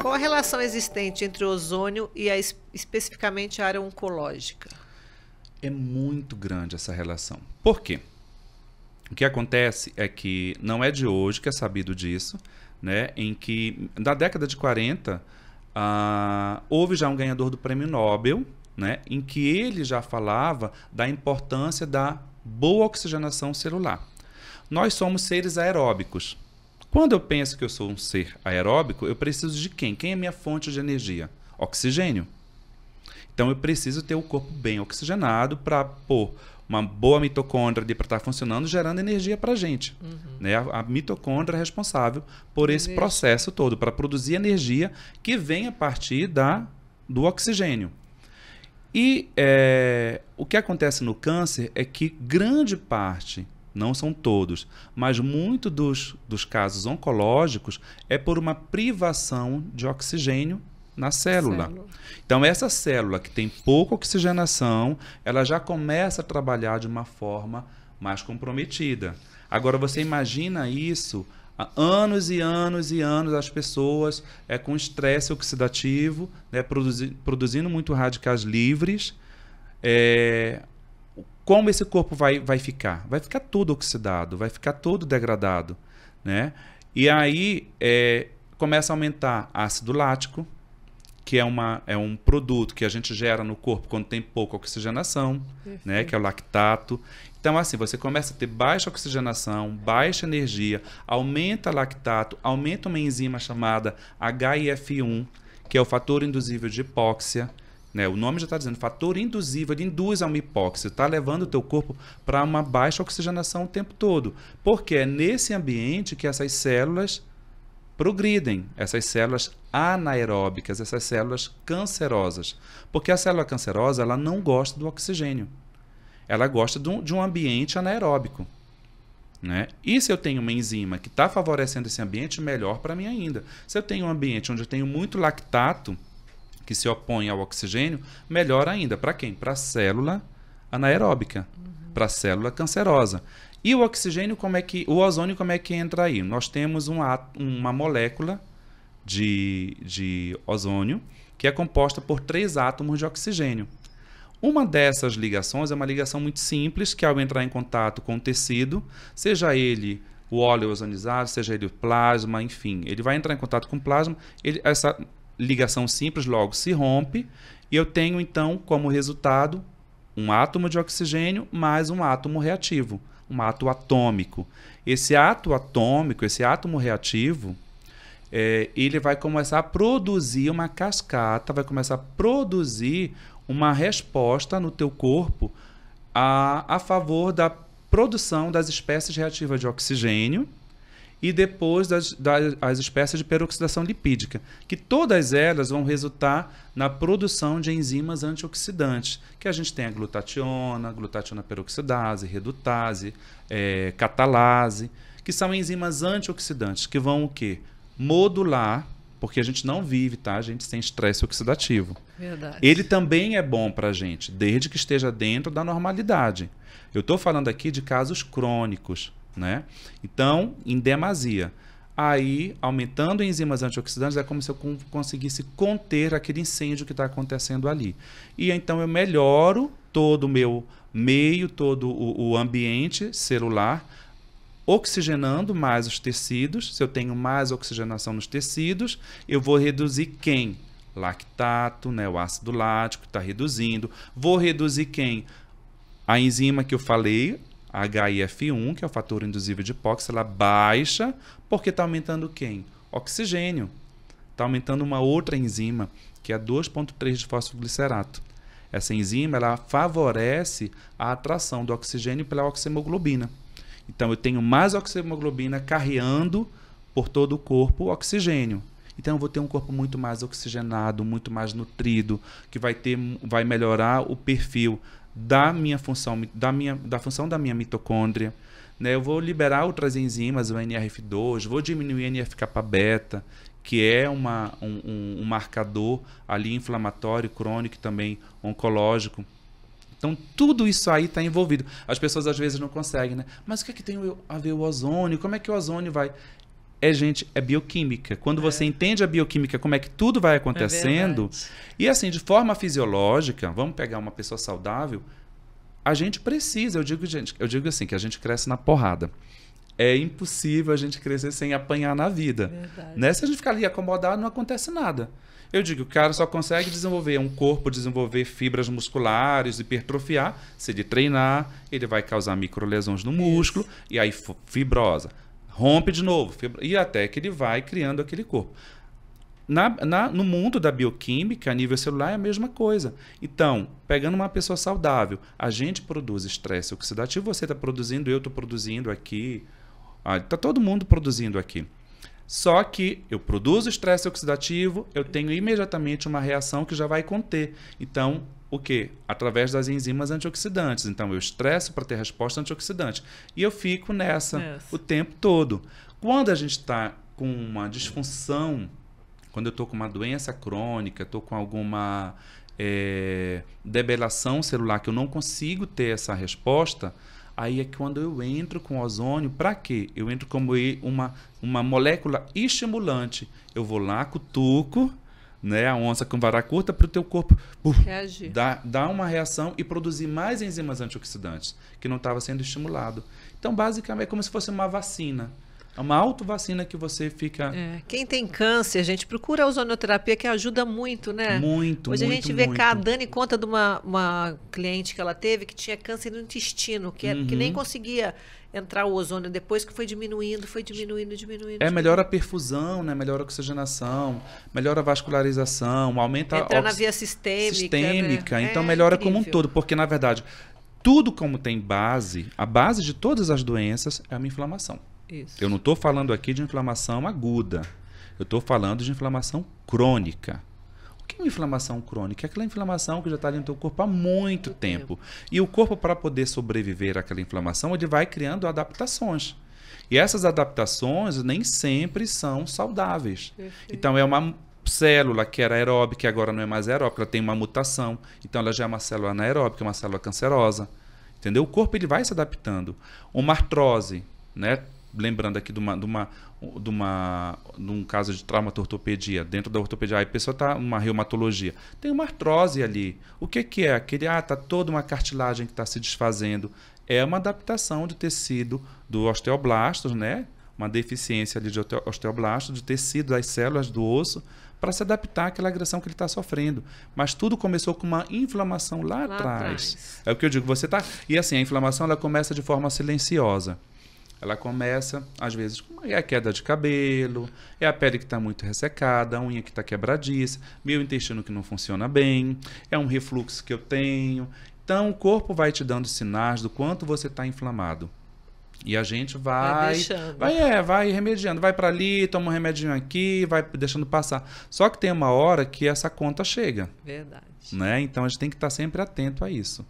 Qual a relação existente entre o ozônio e a, especificamente a área oncológica? É muito grande essa relação. Por quê? O que acontece é que não é de hoje que é sabido disso, né? Em que na década de 40 ah, houve já um ganhador do prêmio Nobel, né? Em que ele já falava da importância da boa oxigenação celular. Nós somos seres aeróbicos. Quando eu penso que eu sou um ser aeróbico, eu preciso de quem? Quem é minha fonte de energia? Oxigênio. Então eu preciso ter o corpo bem oxigenado para pôr uma boa mitocôndria ali para estar tá funcionando, gerando energia para a gente. Uhum. Né? A, a, mitocôndria é responsável por esse processo todo, para produzir energia que vem a partir da, do oxigênio. E é, o que acontece no câncer é que grande parte não são todos, mas muito dos, dos casos oncológicos é por uma privação de oxigênio na célula. célula. Então, essa célula que tem pouca oxigenação, ela já começa a trabalhar de uma forma mais comprometida. Agora, você imagina isso há anos e anos e anos as pessoas é com estresse oxidativo, né, produzi produzindo muito radicais livres, é, como esse corpo vai, vai ficar? Vai ficar todo oxidado, vai ficar todo degradado, né? E aí é, começa a aumentar ácido lático, que é, uma, é um produto que a gente gera no corpo quando tem pouca oxigenação, né? Perfeito. né? Que é o lactato. Então, assim, você começa a ter baixa oxigenação, baixa energia, aumenta lactato, aumenta uma enzima chamada HIF1, que é o fator induzível de hipóxia, né? O nome já está dizendo, fator induzível, ele induz a uma hipóxia, está levando o teu corpo para uma baixa oxigenação o tempo todo. Porque é nesse ambiente que essas células progridem, essas células anaeróbicas, essas células cancerosas. Porque a célula cancerosa ela não gosta do oxigênio. Ela gosta de um, de um ambiente anaeróbico. Né? E se eu tenho uma enzima que está favorecendo esse ambiente, melhor para mim ainda. Se eu tenho um ambiente onde eu tenho muito lactato, que se opõe ao oxigênio, melhor ainda. Para quem? Para a célula anaeróbica, uhum. para a célula cancerosa. E o oxigênio, como é que. O ozônio, como é que entra aí? Nós temos uma, uma molécula de, de ozônio que é composta por três átomos de oxigênio. Uma dessas ligações é uma ligação muito simples que, ao entrar em contato com o tecido, seja ele o óleo ozonizado, seja ele o plasma, enfim, ele vai entrar em contato com o plasma, ele, essa ligação simples logo se rompe e eu tenho então como resultado um átomo de oxigênio mais um átomo reativo, um átomo atômico. Esse átomo atômico, esse átomo reativo, é, ele vai começar a produzir uma cascata, vai começar a produzir uma resposta no teu corpo a, a favor da produção das espécies reativas de oxigênio e depois das, das, as espécies de peroxidação lipídica, que todas elas vão resultar na produção de enzimas antioxidantes, que a gente tem a glutationa, glutationa peroxidase, redutase, é, catalase, que são enzimas antioxidantes que vão o quê? Modular, porque a gente não vive, tá? A gente tem estresse oxidativo. Verdade. Ele também é bom para a gente, desde que esteja dentro da normalidade. Eu estou falando aqui de casos crônicos, né? Então, em demasia. Aí, aumentando enzimas antioxidantes, é como se eu conseguisse conter aquele incêndio que está acontecendo ali. E então eu melhoro todo o meu meio, todo o, o ambiente celular, oxigenando mais os tecidos. Se eu tenho mais oxigenação nos tecidos, eu vou reduzir quem? Lactato, né, o ácido lático está reduzindo. Vou reduzir quem? A enzima que eu falei, HIF1, que é o fator induzível de hipóxia, ela baixa porque está aumentando quem? Oxigênio. Está aumentando uma outra enzima, que é 2,3 de fosfoglicerato. Essa enzima ela favorece a atração do oxigênio pela oxihemoglobina. Então eu tenho mais oxihemoglobina carreando por todo o corpo o oxigênio. Então eu vou ter um corpo muito mais oxigenado, muito mais nutrido, que vai ter vai melhorar o perfil da minha função da minha da função da minha mitocôndria, né? Eu vou liberar outras enzimas, o NRF2, vou diminuir NF-kappa beta, que é uma, um, um marcador ali inflamatório crônico também oncológico. Então, tudo isso aí está envolvido. As pessoas às vezes não conseguem, né? Mas o que, é que tem a ver o ozônio? Como é que o ozônio vai? é gente, é bioquímica. Quando é. você entende a bioquímica, como é que tudo vai é acontecendo, é e assim, de forma fisiológica, vamos pegar uma pessoa saudável, a gente precisa, eu digo, gente, eu digo assim, que a gente cresce na porrada. É impossível a gente crescer sem apanhar na vida. Né? Se a gente ficar ali acomodado, não acontece nada. Eu digo, o cara só consegue desenvolver é um corpo, desenvolver fibras musculares, hipertrofiar, se ele treinar, ele vai causar microlesões no músculo Isso. e aí fibrosa rompe de novo, e até que ele vai criando aquele corpo. Na, na, no mundo da bioquímica, a nível celular, é a mesma coisa. Então, pegando uma pessoa saudável, a gente produz estresse oxidativo, você está produzindo, eu estou produzindo aqui, está ah, todo mundo produzindo aqui. Só que eu produzo estresse oxidativo, eu tenho imediatamente uma reação que já vai conter. Então, o que? Através das enzimas antioxidantes. Então, eu estresso para ter resposta antioxidante. E eu fico nessa yes. o tempo todo. Quando a gente está com uma disfunção, quando eu estou com uma doença crônica, estou com alguma é, debelação celular que eu não consigo ter essa resposta, aí é quando eu entro com ozônio, para quê? Eu entro como uma, uma molécula estimulante. Eu vou lá, cutuco, né, a onça com vara curta para o teu corpo uh, Reagir. Dar, dar uma reação e produzir mais enzimas antioxidantes que não estava sendo estimulado. Então, basicamente, é como se fosse uma vacina. É uma autovacina que você fica. É. Quem tem câncer, gente, procura a ozonoterapia que ajuda muito, né? Muito, Hoje muito, a gente vê cá, a Dani conta de uma, uma cliente que ela teve que tinha câncer no intestino, que, uhum. que nem uhum. conseguia entrar o ozônio depois que foi diminuindo, foi diminuindo, diminuindo. É, melhora a perfusão, né? Melhora a oxigenação, melhora a vascularização, aumenta Entra a Entra na via sistêmica. Sistêmica, né? então é, melhora incrível. como um todo, porque na verdade, tudo como tem base, a base de todas as doenças é uma inflamação. Isso. Eu não estou falando aqui de inflamação aguda. Eu estou falando de inflamação crônica. O que é uma inflamação crônica? É aquela inflamação que já está ali no teu corpo há muito tempo. tempo. E o corpo, para poder sobreviver àquela inflamação, ele vai criando adaptações. E essas adaptações nem sempre são saudáveis. Perfeito. Então, é uma célula que era aeróbica e agora não é mais aeróbica, ela tem uma mutação. Então, ela já é uma célula anaeróbica, uma célula cancerosa. Entendeu? O corpo ele vai se adaptando. Uma artrose, né? lembrando aqui de uma, de uma, de uma de um caso de ortopedia dentro da ortopedia, a pessoa está uma reumatologia, tem uma artrose ali. O que, que é? Aquele, ah, está toda uma cartilagem que está se desfazendo. É uma adaptação de tecido do osteoblasto, né? Uma deficiência ali de osteoblasto, de tecido das células do osso, para se adaptar àquela agressão que ele está sofrendo. Mas tudo começou com uma inflamação lá, lá atrás. atrás. É o que eu digo, você está E assim, a inflamação ela começa de forma silenciosa. Ela começa, às vezes, é a queda de cabelo, é a pele que está muito ressecada, a unha que está quebradiça, meu intestino que não funciona bem, é um refluxo que eu tenho. Então, o corpo vai te dando sinais do quanto você está inflamado. E a gente vai, vai, vai é, vai remediando, vai para ali, toma um remedinho aqui, vai deixando passar. Só que tem uma hora que essa conta chega. Verdade. Né? Então a gente tem que estar tá sempre atento a isso.